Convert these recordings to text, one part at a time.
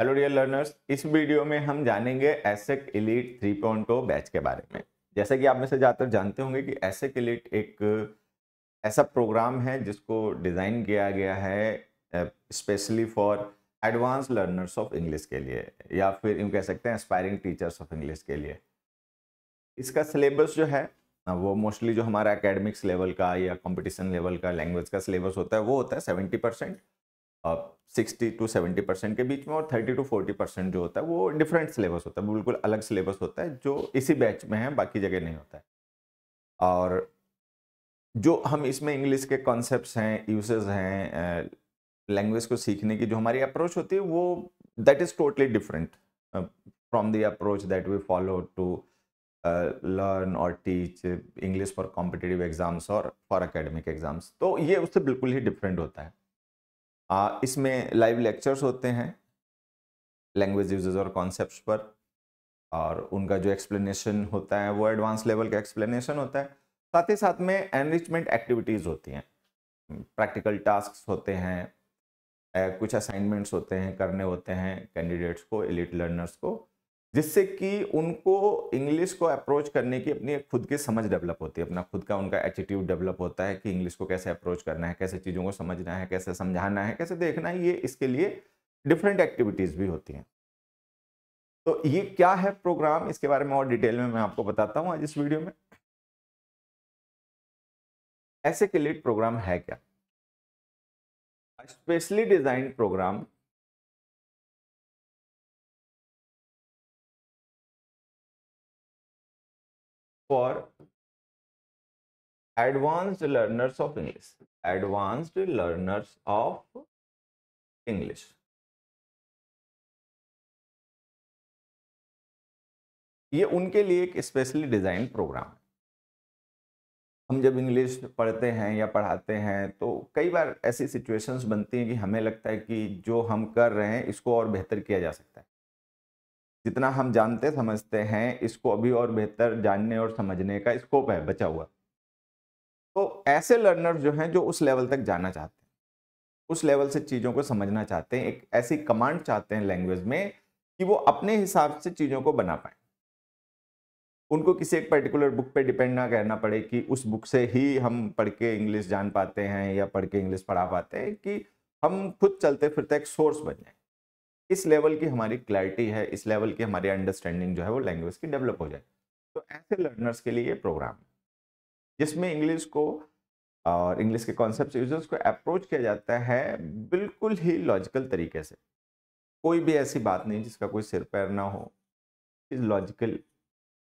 hello dear learners इस video में हम जानेंगे एसेक इलीट थ्री पॉइंट बैच के बारे में जैसा कि आप में से ज़्यादातर जानते होंगे कि एसेक इलीट एक ऐसा प्रोग्राम है जिसको डिज़ाइन किया गया है specially for advance learners of English के लिए या फिर यूँ कह सकते हैं एस्पायरिंग टीचर्स ऑफ इंग्लिश के लिए इसका सिलेबस जो है वो मोस्टली जो हमारा अकेडमिक्स लेवल का या कॉम्पिटिशन लेवल का लैंग्वेज का सिलेबस होता है वो होता है seventy percent sixty to seventy percent के बीच में और थर्टी टू फोर्टी परसेंट जो होता है वो डिफरेंट सिलेबस होता है बिल्कुल अलग सिलेबस होता है जो इसी बैच में है बाकी जगह नहीं होता है और जो हम इसमें इंग्लिश के कॉन्सेप्ट हैं यूसेज हैं लैंग्वेज को सीखने की जो हमारी अप्रोच होती है वो that is totally different from the approach that we follow to learn और teach English for competitive exams और फॉर अकेडमिक एग्ज़ाम्स तो ये उससे बिल्कुल ही डिफरेंट होता है आ, इसमें लाइव लेक्चर्स होते हैं लैंग्वेज यूजेज और कॉन्सेप्ट पर और उनका जो एक्सप्लेनेशन होता है वो एडवांस लेवल का एक्सप्लेनेशन होता है साथ ही साथ में एनरिचमेंट एक्टिविटीज़ होती हैं प्रैक्टिकल टास्क होते हैं कुछ असाइनमेंट्स होते हैं करने होते हैं कैंडिडेट्स को एलिट लर्नर्स को जिससे कि उनको इंग्लिश को अप्रोच करने की अपनी खुद की समझ डेवलप होती है अपना खुद का उनका एटीट्यूड डेवलप होता है कि इंग्लिश को कैसे अप्रोच करना है कैसे चीज़ों को समझना है कैसे समझाना है कैसे देखना है ये इसके लिए डिफरेंट एक्टिविटीज़ भी होती हैं तो ये क्या है प्रोग्राम इसके बारे में और डिटेल में मैं आपको बताता हूँ आज इस वीडियो में ऐसे के लिए प्रोग्राम है क्या specially design program for advanced learners of English advanced learners of English ये उनके लिए एक स्पेशली डिज़ाइन प्रोग्राम है हम जब इंग्लिश पढ़ते हैं या पढ़ाते हैं तो कई बार ऐसी सिचुएशंस बनती हैं कि हमें लगता है कि जो हम कर रहे हैं इसको और बेहतर किया जा सकता है जितना हम जानते समझते हैं इसको अभी और बेहतर जानने और समझने का स्कोप है बचा हुआ तो ऐसे लर्नर जो हैं जो उस लेवल तक जाना चाहते हैं उस लेवल से चीज़ों को समझना चाहते हैं एक ऐसी कमांड चाहते हैं लैंग्वेज में कि वो अपने हिसाब से चीज़ों को बना पाए उनको किसी एक पर्टिकुलर बुक पे डिपेंड ना करना पड़े कि उस बुक से ही हम पढ़ के इंग्लिश जान पाते हैं या पढ़ के इंग्लिश पढ़ा पाते हैं कि हम खुद चलते फिरते एक सोर्स बन जाए इस लेवल की हमारी क्लैरिटी है इस लेवल की हमारी अंडरस्टैंडिंग जो है वो लैंग्वेज की डेवलप हो जाए तो ऐसे लर्नर्स के लिए ये प्रोग्राम जिसमें इंग्लिश को और इंग्लिश के कॉन्सेप्ट यूजर्स को अप्रोच किया जाता है बिल्कुल ही लॉजिकल तरीके से कोई भी ऐसी बात नहीं जिसका कोई सिर पैर ना हो इस लॉजिकल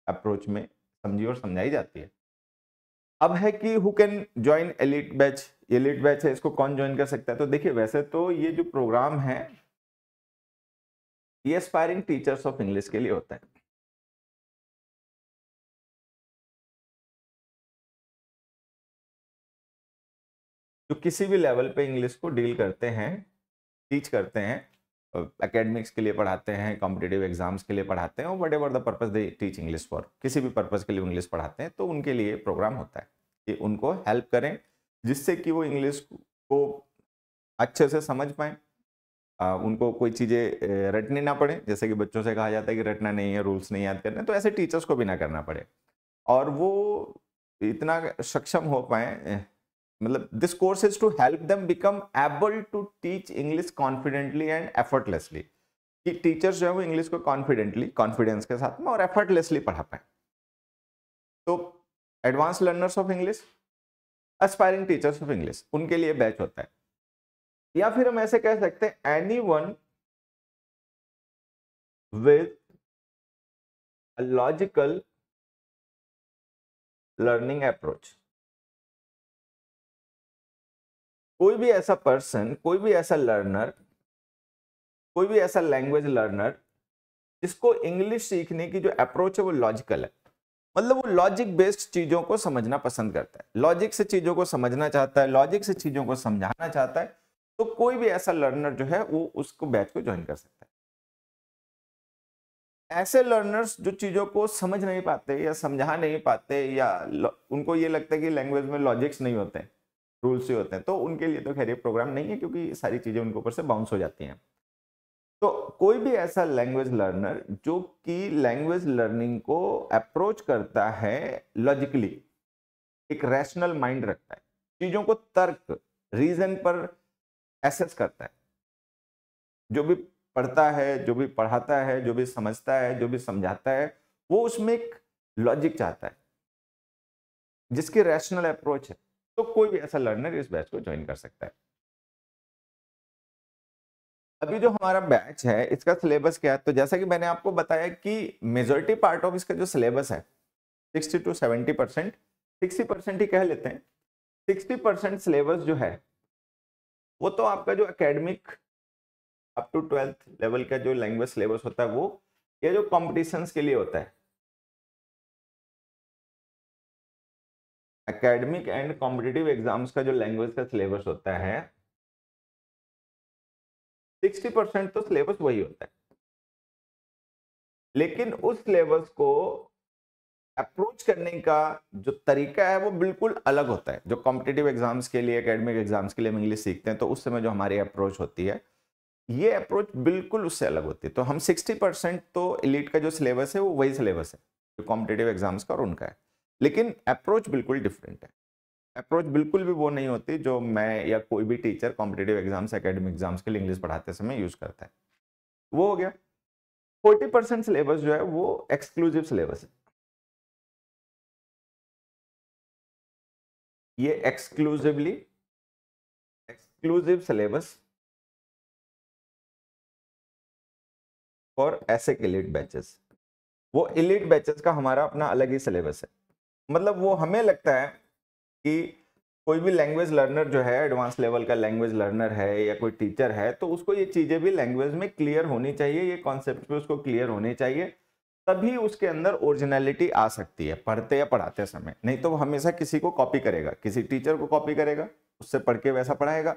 अप्रोच में समझी और समझाई जाती है अब है कि who can join elite batch elite batch है इसको कौन ज्वाइन कर सकता है तो देखिए वैसे तो ये जो प्रोग्राम है ये एस्पायरिंग टीचर्स ऑफ इंग्लिश के लिए होता है जो किसी भी लेवल पे इंग्लिश को डील करते हैं टीच करते हैं एकेडमिक्स के लिए पढ़ाते हैं कॉम्पिटेटिव एग्जाम्स के लिए पढ़ाते हैं और whatever the purpose they teach English for किसी भी पर्पज़ के लिए इंग्लिश पढ़ाते हैं तो उनके लिए प्रोग्राम होता है कि उनको हेल्प करें जिससे कि वो इंग्लिश को अच्छे से समझ पाएँ आ, उनको कोई चीज़ें रटने ना पड़े जैसे कि बच्चों से कहा जाता है कि रटना नहीं है रूल्स नहीं याद करने तो ऐसे टीचर्स को भी ना करना पड़े और वो इतना सक्षम हो पाए मतलब this course is to help them become able to teach English confidently and effortlessly कि टीचर्स जो है वो इंग्लिश को कॉन्फिडेंटली कॉन्फिडेंस के साथ में और एफर्टलेसली पढ़ा पाए तो advance learners of English aspiring teachers of English उनके लिए बैच होता है या फिर हम ऐसे कह सकते हैं anyone with logical learning approach कोई भी ऐसा पर्सन कोई भी ऐसा लर्नर कोई भी ऐसा लैंग्वेज लर्नर जिसको इंग्लिश सीखने की जो अप्रोच है वो लॉजिकल है मतलब वो लॉजिक बेस्ड चीज़ों को समझना पसंद करता है लॉजिक से चीज़ों को समझना चाहता है लॉजिक से चीज़ों को समझाना चाहता है तो कोई भी ऐसा लर्नर जो है वो उसको बैच को ज्वाइन कर सकता है ऐसे लर्नर्स जो चीज़ों को समझ नहीं पाते या समझा नहीं पाते या उनको ये लगता है कि लैंग्वेज में लॉजिक्स नहीं होते हैं रूल्स ही होते हैं तो उनके लिए तो खैर ये प्रोग्राम नहीं है क्योंकि सारी चीज़ें उनके ऊपर से बाउंस हो जाती हैं तो कोई भी ऐसा लैंग्वेज लर्नर जो कि लैंग्वेज लर्निंग को अप्रोच करता है लॉजिकली एक रैशनल माइंड रखता है चीज़ों को तर्क रीजन पर एसेस करता है जो भी पढ़ता है जो भी पढ़ाता है जो भी समझता है जो भी समझाता है वो उसमें एक लॉजिक चाहता है जिसकी रैशनल अप्रोच है तो कोई भी ऐसा लर्नर इस बैच को ज्वाइन कर सकता है अभी जो हमारा बैच है इसका सिलेबस क्या है तो जैसा कि मैंने आपको बताया कि मेजोरिटी पार्ट ऑफ इसका जो सिलेबस है sixty to seventy percent sixty percent ही कह लेते हैं सिक्सटी परसेंट सिलेबस जो है वो तो आपका जो academic up to twelfth level का जो लैंग्वेज सिलेबस होता है वो ये जो कॉम्पिटिशन के लिए होता है एकेडमिक एंड कॉम्पिटिटिव एग्जाम्स का जो लैंग्वेज का सिलेबस होता है सिक्सटी परसेंट तो सिलेबस वही होता है लेकिन उस सिलेबस को अप्रोच करने का जो तरीका है वो बिल्कुल अलग होता है जो कॉम्पिटेटिव एग्जाम्स के लिए एकेडमिक एग्जाम्स के लिए हम इंग्लिश सीखते हैं तो उस समय जो हमारी अप्रोच होती है ये अप्रोच बिल्कुल उससे अलग होती है तो हम 60 परसेंट तो इलीट का जो सिलेबस है वो वही सिलेबस है जो कॉम्पिटेटिव एग्जाम्स का और उनका है लेकिन अप्रोच बिल्कुल डिफरेंट है अप्रोच बिल्कुल भी वो नहीं होती जो मैं या कोई भी teacher competitive exams academic exams के लिए इंग्लिश पढ़ाते समय यूज़ करता है वो हो गया फोर्टी परसेंट सिलेबस जो है वो एक्सक्लूसिव सिलेबस है ये एक्सक्लूसिवली एक्सक्लूसिव सिलेबस फॉर ऐसे इलिट बैचेस वो इलिट बैचेस का हमारा अपना अलग ही सिलेबस है मतलब वो हमें लगता है कि कोई भी लैंग्वेज लर्नर जो है एडवांस लेवल का लैंग्वेज लर्नर है या कोई टीचर है तो उसको ये चीज़ें भी लैंग्वेज में क्लियर होनी चाहिए ये कॉन्सेप्ट भी उसको क्लियर होने चाहिए तभी उसके अंदर ओरिजिनलिटी आ सकती है पढ़ते या पढ़ाते समय नहीं तो वो हमेशा किसी को कॉपी करेगा किसी टीचर को कॉपी करेगा उससे पढ़ के वैसा पढ़ाएगा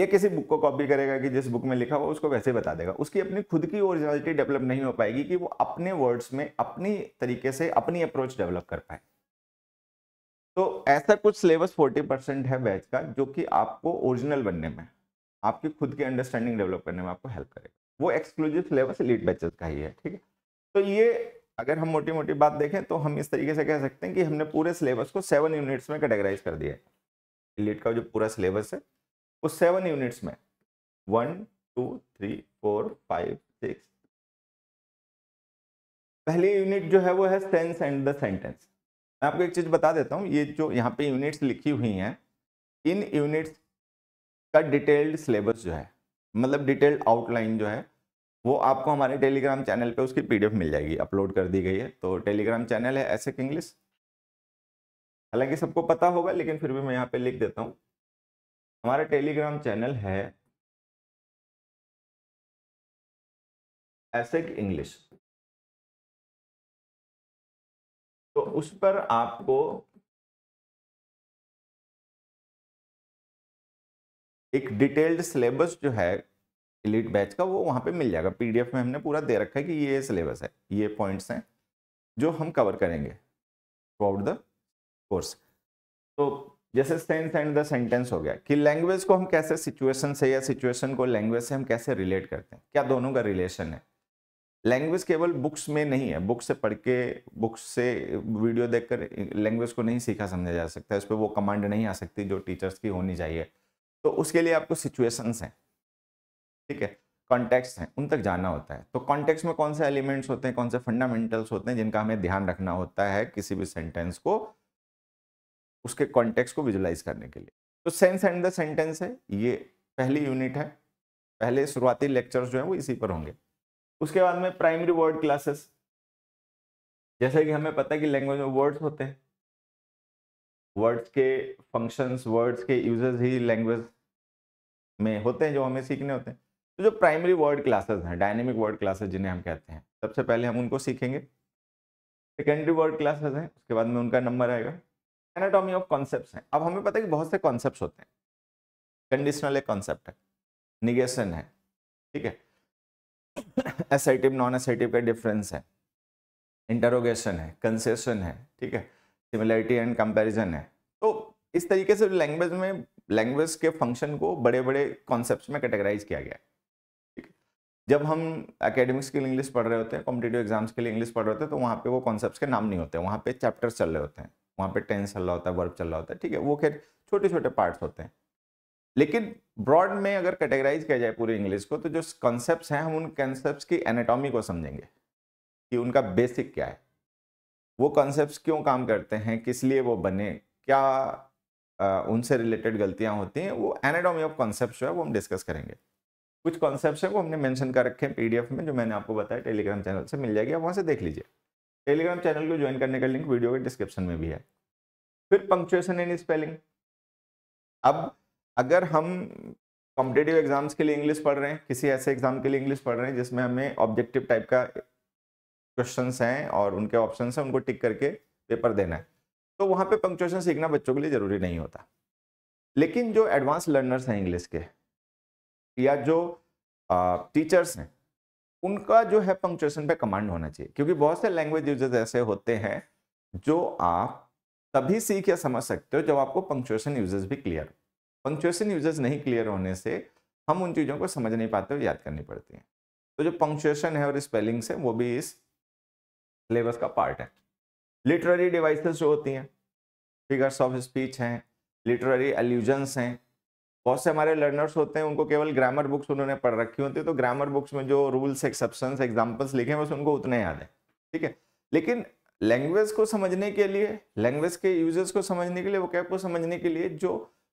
या किसी बुक को कॉपी करेगा कि जिस बुक में लिखा हुआ उसको वैसे ही बता देगा उसकी अपनी खुद की ओरिजिनलिटी डेवलप नहीं हो पाएगी कि वो अपने वर्ड्स में अपनी तरीके से अपनी अप्रोच डेवलप कर पाए तो ऐसा कुछ सिलेबस फोर्टी परसेंट है बैच का जो कि आपको ओरिजिनल बनने में आपकी खुद की अंडरस्टैंडिंग डेवलप करने में आपको हेल्प करेगा वो एक्सक्लूसिव सिलेबस लीड बैचेस का ही है ठीक है तो ये अगर हम मोटी मोटी बात देखें तो हम इस तरीके से कह सकते हैं कि हमने पूरे सिलेबस को सेवन यूनिट्स में कैटेगराइज कर दिया है लिट का जो पूरा सिलेबस है वो सेवन यूनिट्स में one two three four five six पहली यूनिट जो है वो है सेंस एंड द सेंटेंस मैं आपको एक चीज़ बता देता हूँ ये जो यहाँ पे यूनिट्स लिखी हुई हैं इन यूनिट्स का डिटेल्ड सिलेबस जो है मतलब डिटेल्ड आउटलाइन जो है वो आपको हमारे टेलीग्राम चैनल पे उसकी पीडीएफ मिल जाएगी अपलोड कर दी गई है तो टेलीग्राम चैनल है एसेक इंग्लिश हालांकि सबको पता होगा लेकिन फिर भी मैं यहाँ पे लिख देता हूँ हमारा टेलीग्राम चैनल है एसेक इंग्लिश तो उस पर आपको एक डिटेल्ड सिलेबस जो है इलीट बैच का वो वहाँ पे मिल जाएगा पीडीएफ में हमने पूरा दे रखा है कि ये सिलेबस है ये पॉइंट्स हैं जो हम कवर करेंगे थ्रू आउट द कोर्स तो जैसे सेंस एंड द सेंटेंस हो गया कि लैंग्वेज को हम कैसे सिचुएशन से या सिचुएशन को लैंग्वेज से हम कैसे रिलेट करते हैं क्या दोनों का रिलेशन है लैंग्वेज केवल बुक्स में नहीं है बुक से पढ़ के बुक्स से वीडियो देखकर लैंग्वेज को नहीं सीखा समझा जा सकता है उस पर वो कमांड नहीं आ सकती जो टीचर्स की होनी चाहिए तो उसके लिए आपको सिचुएशंस हैं ठीक है कॉन्टेक्स्ट हैं उन तक जाना होता है तो कॉन्टेक्स्ट में कौन से एलिमेंट्स होते हैं कौन से फंडामेंटल्स होते हैं जिनका हमें ध्यान रखना होता है किसी भी सेंटेंस को उसके कॉन्टेक्स्ट को विजुलाइज करने के लिए तो सेंस एंड द सेंटेंस है ये पहली यूनिट है पहले शुरुआती लेक्चर्स जो है वो इसी पर होंगे उसके बाद में प्राइमरी वर्ड क्लासेस जैसे कि हमें पता है कि लैंग्वेज में वर्ड्स होते हैं वर्ड्स के फंक्शंस वर्ड्स के यूजेस ही लैंग्वेज में होते हैं जो हमें सीखने होते हैं तो जो प्राइमरी वर्ड क्लासेस हैं डायनेमिक वर्ड क्लासेस जिन्हें हम कहते हैं सबसे पहले हम उनको सीखेंगे सेकेंडरी वर्ड क्लासेस हैं उसके बाद में उनका नंबर आएगा एनाटॉमी ऑफ कॉन्सेप्ट हैं अब हमें पता है कि बहुत से कॉन्सेप्ट होते हैं कंडीशनल एक कॉन्सेप्ट है निगेशन है ठीक है एसाइटिव नॉन एसाइटिव का डिफरेंस है इंटरोगेशन है कंसेशन है ठीक है सिमिलरिटी एंड कंपेरिजन है तो इस तरीके से लैंग्वेज में लैंग्वेज के फंक्शन को बड़े बड़े कॉन्सेप्ट में कैटेगराइज किया गया है जब हम एकेडमिक्स के लिए इंग्लिश पढ़ रहे होते हैं कॉम्पिटेटिव एग्जाम्स के लिए इंग्लिश पढ़ रहे होते हैं तो वहाँ पे वो कॉन्सेप्ट के नाम नहीं होते वहाँ पे चैप्टर्स चल रहे होते हैं वहाँ पे टेंस चल रहा होता है वर्ब चल रहा होता है ठीक है वो खैर छोटे छोटे पार्ट्स होते हैं लेकिन ब्रॉड में अगर कैटेगराइज किया जाए पूरी इंग्लिश को तो जो कॉन्सेप्ट हैं हम उन कॉन्सेप्ट की एनाटॉमी को समझेंगे कि उनका बेसिक क्या है वो कॉन्सेप्ट क्यों काम करते हैं किस लिए वो बने क्या उनसे रिलेटेड गलतियाँ होती हैं वो एनाटॉमी ऑफ कॉन्सेप्ट जो है वो हम डिस्कस करेंगे कुछ कॉन्सेप्ट है वो हमने मैंशन कर रखे हैं पी में जो मैंने आपको बताया टेलीग्राम चैनल से मिल जाएगी आप वहाँ से देख लीजिए टेलीग्राम चैनल को ज्वाइन करने का लिंक वीडियो के डिस्क्रिप्शन में भी है फिर पंक्चुएशन एंड स्पेलिंग अब अगर हम कॉम्पिटेटिव एग्जाम्स के लिए इंग्लिश पढ़ रहे हैं किसी ऐसे एग्जाम के लिए इंग्लिश पढ़ रहे हैं जिसमें हमें ऑब्जेक्टिव टाइप का क्वेश्चन हैं और उनके ऑप्शन हैं उनको टिक करके पेपर देना है तो वहाँ पे पंक्चुएशन सीखना बच्चों के लिए ज़रूरी नहीं होता लेकिन जो एडवांस लर्नर्स हैं इंग्लिश के या जो टीचर्स हैं उनका जो है पंक्चुएशन पे कमांड होना चाहिए क्योंकि बहुत से लैंग्वेज यूजर्स ऐसे होते हैं जो आप तभी सीख या समझ सकते हो जब आपको पंक्चुएशन यूजर्स भी क्लियर हो पंक्चुएशन यूजर्स नहीं क्लियर होने से हम उन चीज़ों को समझ नहीं पाते और याद करनी पड़ती हैं तो जो पंक्चुएशन है और स्पेलिंग्स है वो भी इस सिलेबस का पार्ट है लिटरेरी डिवाइसेस जो होती हैं फिगर्स ऑफ स्पीच हैं लिटरेरी एल्यूजन्स हैं बहुत से हमारे लर्नर्स होते हैं उनको केवल ग्रामर बुक्स उन्होंने पढ़ रखी होती है तो ग्रामर बुक्स में जो रूल्स एक्सेप्शन एग्जाम्पल्स लिखे हैं बस उनको उतने याद है ठीक है लेकिन लैंग्वेज को समझने के लिए लैंग्वेज के यूजर्स को समझने के लिए वो को समझने के लिए जो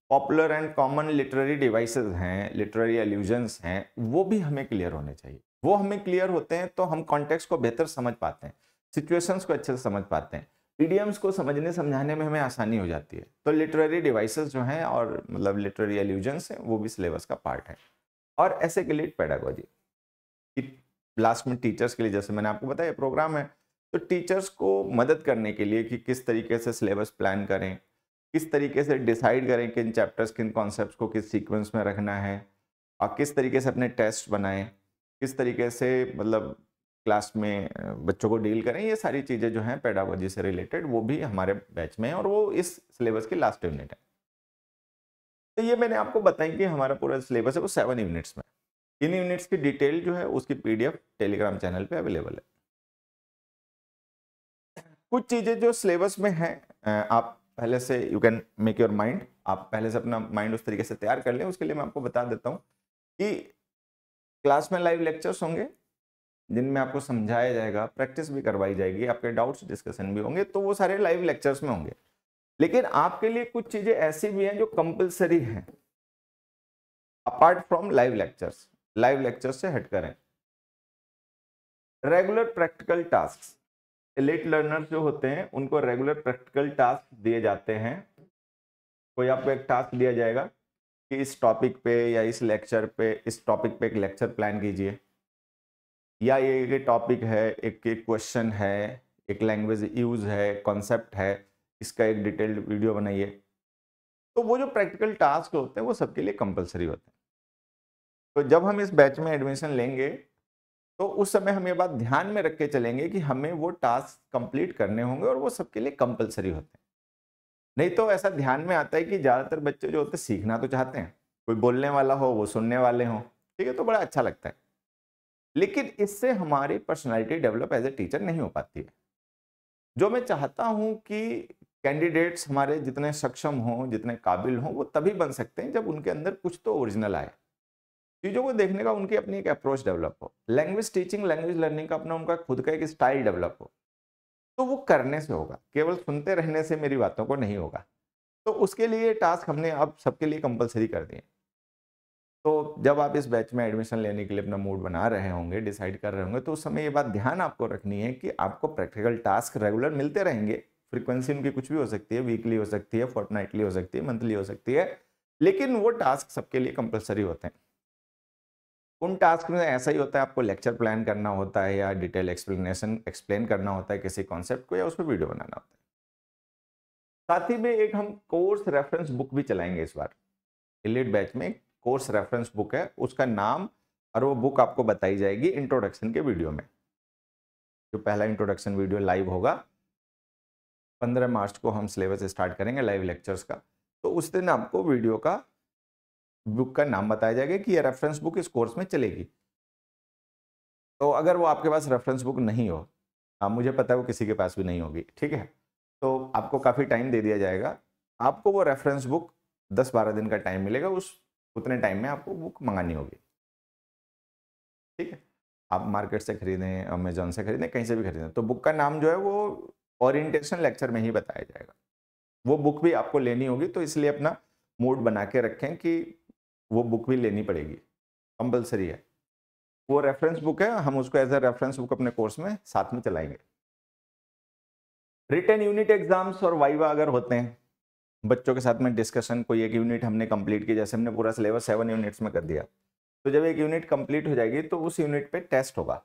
popular and common literary devices हैं लिटरेरी एल्यूजन्स हैं वो भी हमें क्लियर होने चाहिए वो हमें क्लियर होते हैं तो हम कॉन्टेक्स्ट को बेहतर समझ पाते हैं सिचुएशंस को अच्छे से समझ पाते हैं ईडीएम्स को समझने समझाने में हमें आसानी हो जाती है तो लिटरेरी डिवाइसेस जो हैं और मतलब लिटरेरी एल्यूजन्स हैं वो भी सिलेबस का पार्ट है और ऐसे के लिए पैडागोजी लास्ट में टीचर्स के लिए जैसे मैंने आपको बताया प्रोग्राम है तो टीचर्स को मदद करने के लिए कि किस तरीके से सिलेबस प्लान करें किस तरीके से डिसाइड करें किन चैप्टर्स किन कॉन्सेप्ट को किस सीक्वेंस में रखना है और किस तरीके से अपने टेस्ट बनाएं किस तरीके से मतलब क्लास में बच्चों को डील करें ये सारी चीज़ें जो हैं पेडागोजी से रिलेटेड वो भी हमारे बैच में है और वो इस सिलेबस की लास्ट यूनिट है तो ये मैंने आपको बताई कि हमारा पूरा सिलेबस है वो सेवन यूनिट्स में इन यूनिट्स की डिटेल जो है उसकी पीडीएफ टेलीग्राम चैनल पे अवेलेबल है कुछ चीज़ें जो सिलेबस में हैं आप पहले से you can make your mind आप पहले से अपना माइंड उस तरीके से तैयार कर लें उसके लिए मैं आपको बता देता हूँ कि क्लास में लाइव लेक्चर्स होंगे जिनमें आपको समझाया जाएगा प्रैक्टिस भी करवाई जाएगी आपके डाउट्स डिस्कशन भी होंगे तो वो सारे लाइव लेक्चर्स में होंगे लेकिन आपके लिए कुछ चीज़ें ऐसी भी हैं जो कंपलसरी हैं apart from live lectures live lectures से हट करें रेगुलर प्रैक्टिकल टास्क लेट लर्नर जो होते हैं उनको रेगुलर प्रैक्टिकल टास्क दिए जाते हैं कोई आपको एक टास्क दिया जाएगा कि इस टॉपिक पे या इस लेक्चर पे इस टॉपिक पे एक लेक्चर प्लान कीजिए या ये एक टॉपिक है एक एक क्वेश्चन है एक लैंग्वेज यूज है कॉन्सेप्ट है इसका एक डिटेल्ड वीडियो बनाइए तो वो जो प्रैक्टिकल टास्क होते हैं वो सबके लिए कंपलसरी होते हैं तो जब हम इस बैच में एडमिशन लेंगे तो उस समय हम ये बात ध्यान में रख के चलेंगे कि हमें वो टास्क कंप्लीट करने होंगे और वो सबके लिए कंपलसरी होते हैं नहीं तो ऐसा ध्यान में आता है कि ज़्यादातर बच्चे जो होते हैं सीखना तो चाहते हैं कोई बोलने वाला हो वो सुनने वाले हों ठीक है तो बड़ा अच्छा लगता है लेकिन इससे हमारी personality develop as a teacher नहीं हो पाती है जो मैं चाहता हूँ कि कैंडिडेट्स हमारे जितने सक्षम हों जितने काबिल हों वो तभी बन सकते हैं जब उनके अंदर कुछ तो ओरिजिनल आए चीज़ों को देखने का उनकी अपनी एक अप्रोच डेवलप हो लैंग्वेज टीचिंग लैंग्वेज लर्निंग का अपना उनका खुद का एक स्टाइल डेवलप हो तो वो करने से होगा केवल सुनते रहने से मेरी बातों को नहीं होगा तो उसके लिए टास्क हमने अब सबके लिए कंपलसरी कर दिए तो जब आप इस बैच में एडमिशन लेने के लिए अपना मूड बना रहे होंगे डिसाइड कर रहे होंगे तो उस समय ये बात ध्यान आपको रखनी है कि आपको प्रैक्टिकल टास्क रेगुलर मिलते रहेंगे फ्रीक्वेंसी उनकी कुछ भी हो सकती है वीकली हो सकती है फोर्टनाइटली हो सकती है मंथली हो सकती है लेकिन वो टास्क सबके लिए कंपलसरी होते हैं उन टास्क में ऐसा ही होता है आपको लेक्चर प्लान करना होता है या डिटेल एक्सप्लेनेशन एक्सप्लेन करना होता है किसी कॉन्सेप्ट को या उस पर वीडियो बनाना होता है साथ ही में एक हम कोर्स रेफरेंस बुक भी चलाएंगे इस बार इलेट बैच में एक कोर्स रेफरेंस बुक है उसका नाम और वो बुक आपको बताई जाएगी इंट्रोडक्शन के वीडियो में जो पहला इंट्रोडक्शन वीडियो लाइव होगा पंद्रह मार्च को हम सिलेबस स्टार्ट करेंगे लाइव लेक्चर्स का तो उस दिन आपको वीडियो का बुक का नाम बताया जाएगा कि ये रेफरेंस बुक इस कोर्स में चलेगी तो अगर वो आपके पास रेफरेंस बुक नहीं हो आप हाँ, मुझे पता है वो किसी के पास भी नहीं होगी ठीक है तो आपको काफ़ी टाइम दे दिया जाएगा आपको वो रेफरेंस बुक दस बारह दिन का टाइम मिलेगा उस उतने टाइम में आपको बुक मंगानी होगी ठीक है आप मार्केट से खरीदें अमेजोन से खरीदें कहीं से भी खरीदें तो बुक का नाम जो है वो ओरिएंटेशन लेक्चर में ही बताया जाएगा वो बुक भी आपको लेनी होगी तो इसलिए अपना मूड बना के रखें कि वो बुक भी लेनी पड़ेगी कंपलसरी है वो रेफरेंस बुक है हम उसको एज ए रेफरेंस बुक अपने कोर्स में साथ में चलाएंगे रिटर्न यूनिट एग्जाम्स और वाइवा अगर होते हैं बच्चों के साथ में डिस्कशन कोई एक यूनिट हमने कंप्लीट की जैसे हमने पूरा सिलेबस सेवन यूनिट्स में कर दिया तो जब एक यूनिट कंप्लीट हो जाएगी तो उस यूनिट पे टेस्ट होगा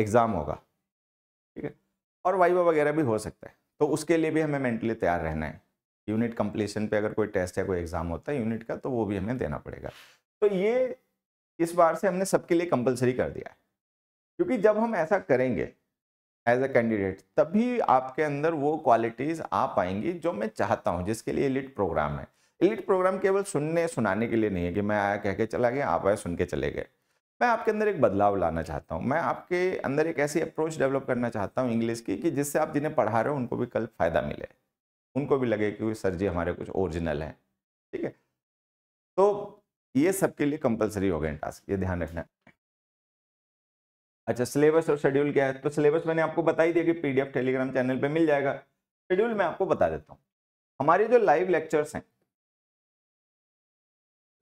एग्ज़ाम होगा ठीक है और वाइवा वगैरह भी हो सकता है तो उसके लिए भी हमें मेंटली तैयार रहना है यूनिट कंप्लीसन पर अगर कोई टेस्ट या कोई एग्ज़ाम होता है यूनिट का तो वो भी हमें देना पड़ेगा तो ये इस बार से हमने सबके लिए कंपलसरी कर दिया है क्योंकि जब हम ऐसा करेंगे एज अ कैंडिडेट तभी आपके अंदर वो क्वालिटीज़ आ पाएंगी जो मैं चाहता हूँ जिसके लिए लिट प्रोग्राम है एलिट प्रोग्राम केवल सुनने सुनाने के लिए नहीं है कि मैं आया कह के चला गया आप आया सुन के चले गए मैं आपके अंदर एक बदलाव लाना चाहता हूँ मैं आपके अंदर एक ऐसी अप्रोच डेवलप करना चाहता हूँ इंग्लिश की कि जिससे आप जिन्हें पढ़ा रहे हो उनको भी कल फ़ायदा मिले उनको भी लगे कि सर जी हमारे कुछ ओरिजिनल हैं ठीक है तो ये सबके लिए कंपलसरी हो गए टास्क ये ध्यान रखना अच्छा सिलेबस और शेड्यूल क्या है तो सिलेबस मैंने आपको बता ही दिया कि पीडीएफ टेलीग्राम चैनल पे मिल जाएगा शेड्यूल मैं आपको बता देता हूँ हमारे जो लाइव लेक्चर्स हैं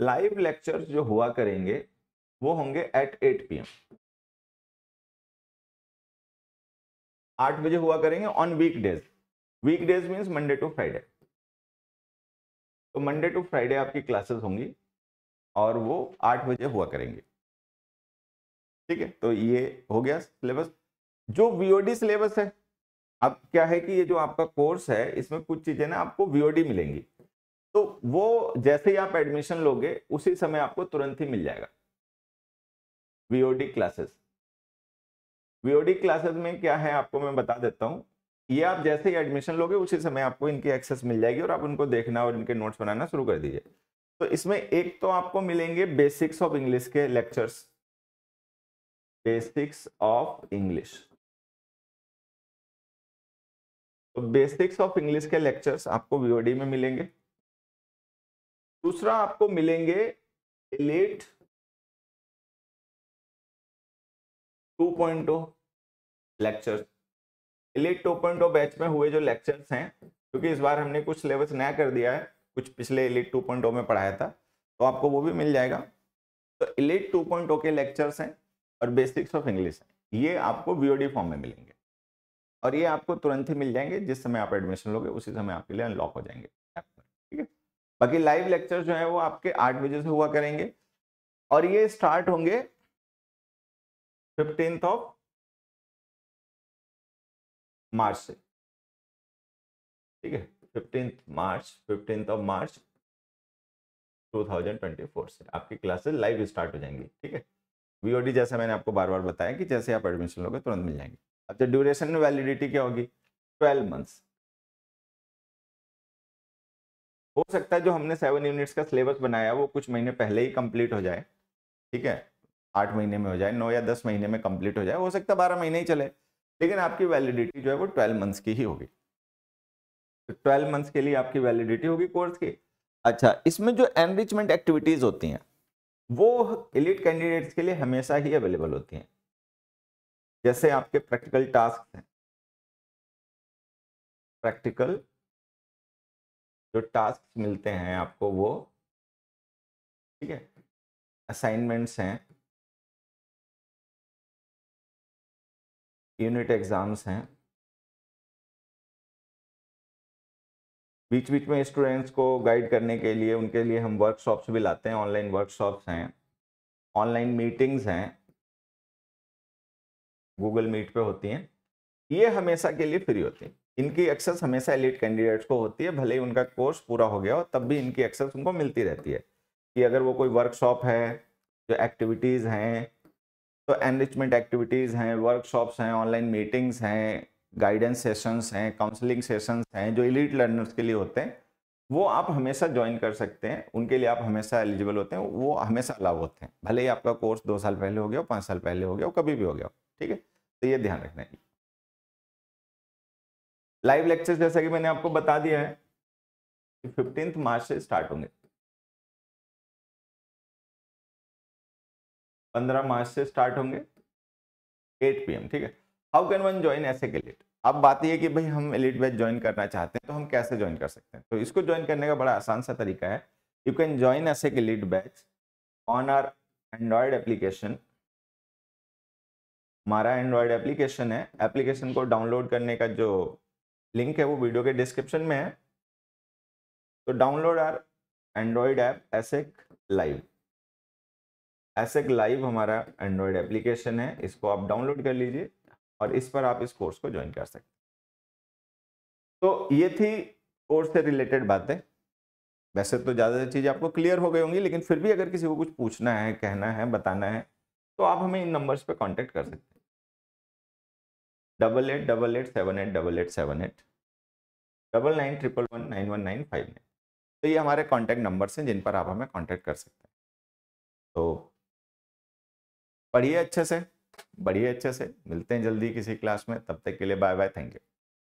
लाइव लेक्चर्स जो हुआ करेंगे वो होंगे एट एट पी एम आठ बजे हुआ करेंगे on weekdays weekdays means Monday to Friday तो मंडे टू फ्राइडे आपकी क्लासेस होंगी और वो आठ बजे हुआ करेंगे ठीक है तो ये हो गया सिलेबस जो वीओडी सिलेबस है अब क्या है कि ये जो आपका कोर्स है इसमें कुछ चीज़ें ना आपको वीओडी मिलेंगी तो वो जैसे ही आप एडमिशन लोगे उसी समय आपको तुरंत ही मिल जाएगा वीओडी क्लासेस वीओडी क्लासेस में क्या है आपको मैं बता देता हूं ये आप जैसे ही एडमिशन लोगे उसी समय आपको इनकी एक्सेस मिल जाएगी और आप उनको देखना और इनके नोट्स बनाना शुरू कर दीजिए तो इसमें एक तो आपको मिलेंगे बेसिक्स ऑफ इंग्लिश के लेक्चर्स बेसिक्स ऑफ इंग्लिश तो बेसिक्स ऑफ इंग्लिश के लेक्चर्स आपको वीओडी में मिलेंगे दूसरा आपको मिलेंगे लेट 2.0 लेक्चर्स टू पॉइंट बैच में हुए जो लेक्चर्स हैं क्योंकि इस बार हमने कुछ सिलेबस नया कर दिया है कुछ पिछले इलेट टू oh में पढ़ाया था तो आपको वो भी मिल जाएगा तो इलेट टू oh के लेक्चर्स हैं और बेसिक्स ऑफ इंग्लिश ये आपको वीओडी फॉर्म में मिलेंगे और ये आपको तुरंत ही मिल जाएंगे जिस समय आप एडमिशन लोगे उसी समय आपके लिए अनलॉक हो जाएंगे ठीक है बाकी लाइव लेक्चर जो है वो आपके आठ बजे से हुआ करेंगे और ये स्टार्ट होंगे फिफ्टींथ ऑफ मार्च से ठीक है fifteenth March fifteenth of March 2024 से आपकी क्लासेस लाइव स्टार्ट हो जाएंगी ठीक है वीओडी जैसा मैंने आपको बार बार बताया कि जैसे आप एडमिशन लोगे तुरंत मिल जाएंगे अब जो ड्यूरेशन वैलिडिटी क्या होगी ट्वेल्व मंथ्स हो सकता है जो हमने सेवन यूनिट्स का सिलेबस बनाया वो कुछ महीने पहले ही कंप्लीट हो जाए ठीक है आठ महीने में हो जाए नौ या दस महीने में कंप्लीट हो जाए हो सकता है बारह महीने ही चले लेकिन आपकी वैलिडिटी जो है वो ट्वेल्व मंथ्स की ही होगी तो ट्वेल्व मंथ्स के लिए आपकी वैलिडिटी होगी कोर्स की अच्छा इसमें जो एनरिचमेंट एक्टिविटीज़ होती हैं वो एलिट कैंडिडेट्स के लिए हमेशा ही अवेलेबल होती हैं जैसे आपके प्रैक्टिकल टास्क हैं प्रैक्टिकल जो टास्क मिलते हैं आपको वो ठीक है असाइनमेंट्स हैं यूनिट एग्ज़ाम्स हैं बीच बीच में स्टूडेंट्स को गाइड करने के लिए उनके लिए हम वर्कशॉप्स भी लाते हैं ऑनलाइन वर्कशॉप्स हैं ऑनलाइन मीटिंग्स हैं गूगल मीट पे होती हैं ये हमेशा के लिए फ्री होती है इनकी एक्सेस हमेशा एलिट कैंडिडेट्स को होती है भले ही उनका कोर्स पूरा हो गया हो तब भी इनकी एक्सेस उनको मिलती रहती है कि अगर वो कोई वर्कशॉप है जो एक्टिविटीज़ हैं तो एनरिचमेंट एक्टिविटीज़ हैं वर्कशॉप्स हैं ऑनलाइन मीटिंग्स हैं गाइडेंस सेशंस हैं काउंसलिंग सेशंस हैं जो इलीट लर्नर्स के लिए होते हैं वो आप हमेशा ज्वाइन कर सकते हैं उनके लिए आप हमेशा एलिजिबल होते हैं वो हमेशा अलाउ होते हैं भले ही आपका कोर्स दो साल पहले हो गया हो पाँच साल पहले हो गया हो कभी भी हो गया हो ठीक है तो ये ध्यान रखना है लाइव लेक्चर जैसा कि मैंने आपको बता दिया है कि फिफ्टींथ मार्च से स्टार्ट होंगे पंद्रह मार्च से स्टार्ट होंगे एट पी ठीक है हाउ कैन वन ज्वाइन ऐसे के लिए अब बात यह कि भाई हम एलिट बैच ज्वाइन करना चाहते हैं तो हम कैसे ज्वाइन कर सकते हैं तो इसको ज्वाइन करने का बड़ा आसान सा तरीका है यू कैन ज्वाइन एस एक elite batch on our Android application हमारा एंड्रॉयड एप्लीकेशन है एप्लीकेशन को डाउनलोड करने का जो लिंक है वो वीडियो के डिस्क्रिप्शन में है तो डाउनलोड आर एंड्रॉयड ऐप एसेक लाइव एसेक लाइव हमारा एंड्रॉयड एप्लीकेशन है इसको आप डाउनलोड कर लीजिए और इस पर आप इस कोर्स को ज्वाइन कर सकते तो ये थी कोर्स से रिलेटेड बातें वैसे तो ज़्यादातर चीज़ें आपको क्लियर हो गई होंगी लेकिन फिर भी अगर किसी को कुछ पूछना है कहना है बताना है तो आप हमें इन नंबर्स पे कांटेक्ट कर सकते हैं double eight double eight seven eight double eight seven eight double nine triple one nine one nine five nine तो ये हमारे कांटेक्ट नंबर्स हैं जिन पर आप हमें कांटेक्ट कर सकते हैं तो पढ़िए अच्छे से बढ़िया अच्छे से मिलते हैं जल्दी किसी क्लास में तब तक के लिए बाय बाय थैंक यू